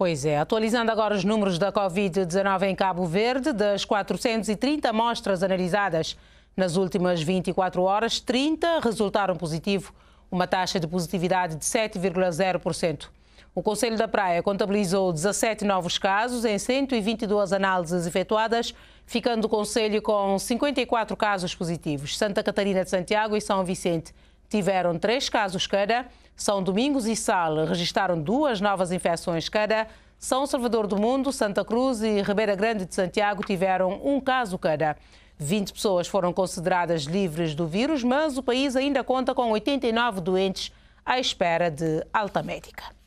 Pois é, atualizando agora os números da Covid-19 em Cabo Verde, das 430 amostras analisadas nas últimas 24 horas, 30 resultaram positivo, uma taxa de positividade de 7,0%. O Conselho da Praia contabilizou 17 novos casos em 122 análises efetuadas, ficando o Conselho com 54 casos positivos. Santa Catarina de Santiago e São Vicente tiveram três casos cada. São Domingos e Sal registaram duas novas infecções cada. São Salvador do Mundo, Santa Cruz e Ribeira Grande de Santiago tiveram um caso cada. 20 pessoas foram consideradas livres do vírus, mas o país ainda conta com 89 doentes à espera de alta médica.